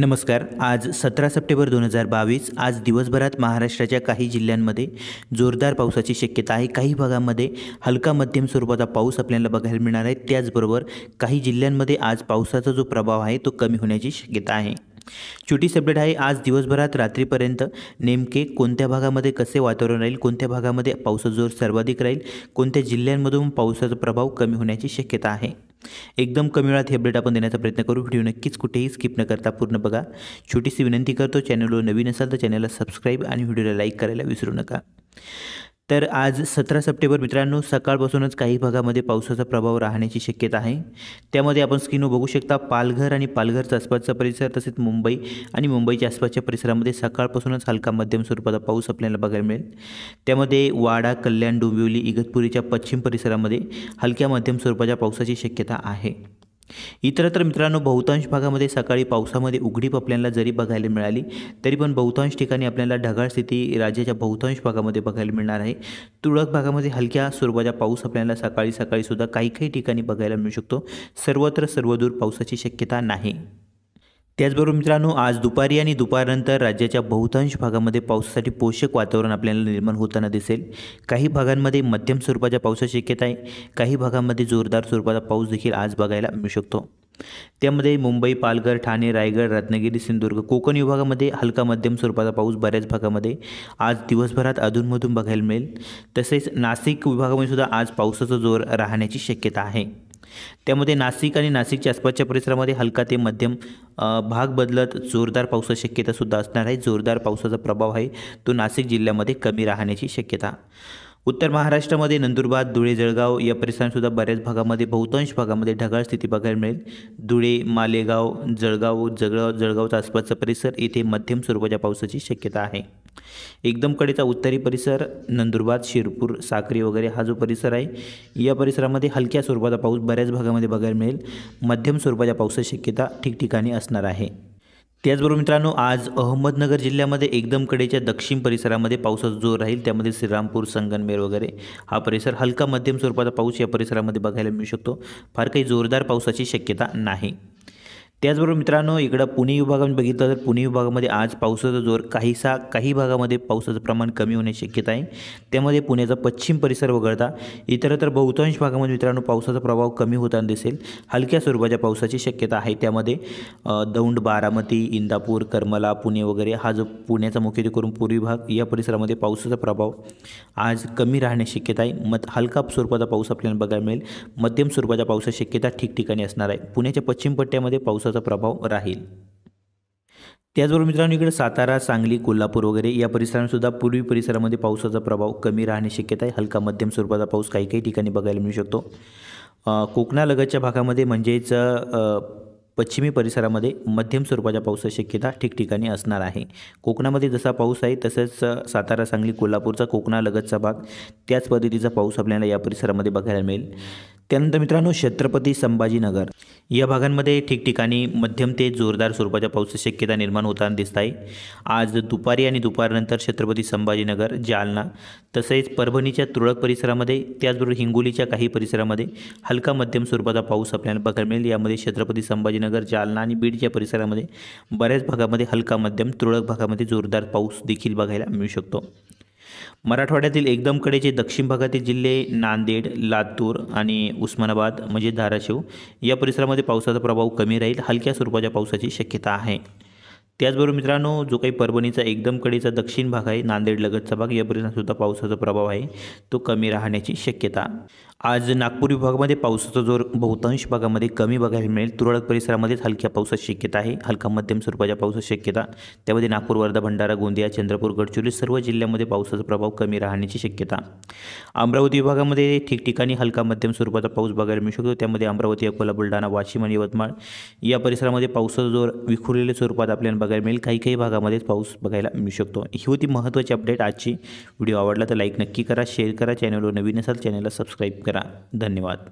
नमस्कार आज सतरा सप्टेंबर दोन हजार बावीस आज दिवसभरात महाराष्ट्राच्या काही जिल्ह्यांमध्ये जोरदार पावसाची शक्यता आहे काही भागामध्ये हलका मध्यम स्वरूपाचा पाऊस आपल्याला बघायला मिळणार आहे त्याचबरोबर काही जिल्ह्यांमध्ये आज पावसाचा जो प्रभाव आहे तो कमी होण्याची शक्यता आहे छोटी सपडेट आहे आज दिवसभरात रात्रीपर्यंत नेमके कोणत्या भागामध्ये कसे वातावरण राहील कोणत्या भागामध्ये पावसाचा जोर सर्वाधिक राहील कोणत्या जिल्ह्यांमधून पावसाचा प्रभाव कमी होण्याची शक्यता आहे एकदम कमी वेळात हे अपडेट आपण देण्याचा प्रयत्न करू व्हिडिओ नक्कीच कुठेही स्किप न करता पूर्ण बघा छोटीशी विनंती करतो चॅनलवर नवीन असाल तर चॅनलला सबस्क्राईब आणि व्हिडिओला लाईक करायला विसरू नका तर आज सतरा सप्टेंबर मित्रांनो सकाळपासूनच काही भागामध्ये पावसाचा प्रभाव राहण्याची शक्यता आहे त्यामध्ये आपण स्क्रीनवर बघू शकता पालघर आणि पालघरच्या आसपासचा परिसर तसेच मुंबई आणि मुंबईच्या आसपासच्या परिसरामध्ये सकाळपासूनच हलका मध्यम स्वरूपाचा पाऊस आपल्याला बघायला मिळेल त्यामध्ये वाडा कल्याण डोंबिवली इगतपुरीच्या पश्चिम परिसरामध्ये हलक्या मध्यम स्वरूपाच्या पावसाची शक्यता आहे तर मित्रांनो बहुतांश भागामध्ये सकाळी पावसामध्ये उघडीप आपल्याला जरी बघायला मिळाली तरी पण बहुतांश ठिकाणी आपल्याला ढगाळ स्थिती राज्याच्या बहुतांश भागामध्ये बघायला मिळणार आहे तुळक भागामध्ये हलक्या स्वरूपाचा पाऊस आपल्याला सकाळी सकाळीसुद्धा काही काही ठिकाणी बघायला मिळू शकतो सर्वत्र सर्वदूर पावसाची शक्यता नाही त्याचबरोबर मित्रांनो आज दुपारी आणि दुपारनंतर राज्याच्या बहुतांश भागामध्ये पावसासाठी पोषक वातावरण आपल्याला निर्माण होताना दिसेल काही भागांमध्ये मध्यम स्वरूपाच्या पावसाची शक्यता आहे काही भागांमध्ये जोरदार स्वरूपाचा पाऊस देखील आज बघायला मिळू शकतो त्यामध्ये मुंबई पालघर ठाणे रायगड रत्नागिरी सिंधुदुर्ग कोकण विभागामध्ये हलका मध्यम स्वरूपाचा पाऊस बऱ्याच भागामध्ये आज दिवसभरात अधूनमधून बघायला मिळेल तसेच नाशिक विभागामध्ये सुद्धा आज पावसाचा जोर राहण्याची शक्यता आहे त्यामध्ये नाशिक आणि नाशिकच्या आसपासच्या परिसरामध्ये हलका ते मध्यम भाग बदलत जोरदार पावसाची शक्यतासुद्धा असणार आहे जोरदार पावसाचा प्रभाव आहे तो नाशिक जिल्ह्यामध्ये कमी राहण्याची शक्यता उत्तर महाराष्ट्रामध्ये नंदुरबार धुळे जळगाव या परिसरांसुद्धा बऱ्याच भागामध्ये बहुतांश भागामध्ये ढगाळ स्थिती बघायला मिळेल धुळे मालेगाव जळगाव जळगाव जळगावचा आसपासचा परिसर येथे मध्यम स्वरूपाच्या पावसाची शक्यता आहे एकदम कडेचा उत्तरी परिसर नंदुरबार शिरपूर साक्री वगैरे हा जो परिसर आहे या परिसरामध्ये हलक्या स्वरूपाचा पाऊस बऱ्याच भागामध्ये बघायला मिळेल मध्यम स्वरूपाच्या पावसाची शक्यता ठिकठिकाणी असणार आहे त्याचबरोबर मित्रांनो आज अहमदनगर जिल्ह्यामध्ये एकदम कडेच्या दक्षिण परिसरामध्ये पावसाचा जोर राहील त्यामध्ये श्रीरामपूर संगनमेर वगैरे हा परिसर हलका मध्यम स्वरूपाचा पाऊस या परिसरामध्ये बघायला मिळू शकतो फार काही जोरदार पावसाची शक्यता नाही त्याचबरोबर मित्रांनो इकडं पुणे विभागामध्ये बघितलं तर पुणे विभागामध्ये आज पावसाचा जोर काहीसा काही भागामध्ये पावसाचं प्रमाण कमी होण्याची शक्यता आहे त्यामध्ये पुण्याचा पश्चिम परिसर वगळता इतर तर बहुतांश भागामध्ये मित्रांनो पावसाचा प्रभाव कमी होताना दिसेल हलक्या स्वरूपाच्या पावसाची शक्यता आहे त्यामध्ये दौंड बारामती इंदापूर करमला पुणे वगैरे हा जो पुण्याचा मुख्यत्वे करून पूर्वी भाग या परिसरामध्ये पावसाचा प्रभाव आज कमी राहण्याची शक्यता आहे मत हलका स्वरूपाचा पाऊस आपल्याला बघायला मिळेल मध्यम स्वरूपाच्या पावसाची शक्यता ठिकठिकाणी असणार आहे पुण्याच्या पश्चिम पट्ट्यामध्ये पावसा पावसाचा प्रभाव राहील त्याचबरोबर मित्रांनो इकडे सातारा सांगली कोल्हापूर वगैरे या परिसरांसुद्धा पूर्वी परिसरामध्ये पावसाचा प्रभाव कमी राहण्याची शक्यता आहे हलका मध्यम स्वरूपाचा पाऊस काही काही ठिकाणी बघायला मिळू शकतो कोकणालगतच्या भागामध्ये म्हणजेच पश्चिमी परिसरामध्ये मध्यम स्वरूपाच्या पावसाची शक्यता ठिकठिकाणी असणार आहे कोकणामध्ये जसा पाऊस आहे तसंच सातारा सांगली कोल्हापूरचा कोकणालगतचा भाग त्याच पद्धतीचा पाऊस आपल्याला या परिसरामध्ये बघायला मिळेल त्यानंतर मित्रांनो छत्रपती संभाजीनगर या भागांमध्ये ठिकठिकाणी मध्यम ते जोरदार स्वरूपाच्या पावसाची शक्यता निर्माण होताना दिसत आहे आज दुपारी आणि दुपारनंतर छत्रपती संभाजीनगर जालना तसेच परभणीच्या तुरळक परिसरामध्ये त्याचबरोबर हिंगोलीच्या काही परिसरामध्ये हलका मध्यम स्वरूपाचा पाऊस आपल्याला बघायला मिळेल यामध्ये छत्रपती संभाजीनगर जालना आणि बीडच्या परिसरामध्ये बऱ्याच भागामध्ये हलका मध्यम तुरळक भागामध्ये जोरदार पाऊस देखील बघायला मिळू शकतो मराठवाड्यातील एकदम कडेचे दक्षिण भागातील जिल्हे नांदेड लातूर आणि उस्मानाबाद म्हणजे धाराशिव या परिसरामध्ये पावसाचा प्रभाव कमी राहील हलक्या स्वरूपाच्या पावसाची शक्यता आहे त्याचबरोबर मित्रांनो जो काही परभणीचा एकदम कडेचा दक्षिण भाग आहे नांदेड लगतचा भाग या परिसरातसुद्धा पावसाचा प्रभाव आहे तो कमी राहण्याची शक्यता आज नागपूर विभागामध्ये पावसाचा जोर बहुतांश भागामध्ये कमी बघायला मिळेल तुरळक परिसरामध्येच हलक्या पावसाची शक्यता आहे हलका मध्यम स्वरूपाच्या पावसाची शक्यता त्यामध्ये नागपूर वर्धा भंडारा गोंदिया चंद्रपूर गडचिरोली सर्व जिल्ह्यामध्ये पावसाचा प्रभाव कमी राहण्याची शक्यता अमरावती विभागामध्ये ठिकठिकाणी हलका मध्यम स्वरूपाचा पाऊस बघायला मिळू शकतो त्यामध्ये अमरावती अकोला बुलढाणा वाशिम आणि यवतमाळ या परिसरामध्ये पावसाचा जोर विखुरलेल्या स्वरूपात आपल्याला बघायला मिळेल काही काही भागामध्येच पाऊस बघायला मिळू शकतो ही होती महत्त्वाची अपडेट आजची व्हिडिओ आवडला तर लाईक नक्की करा शेअर करा चॅनलवर नवीन असाल चॅनलला सबस्क्राईब करा धन्यवाद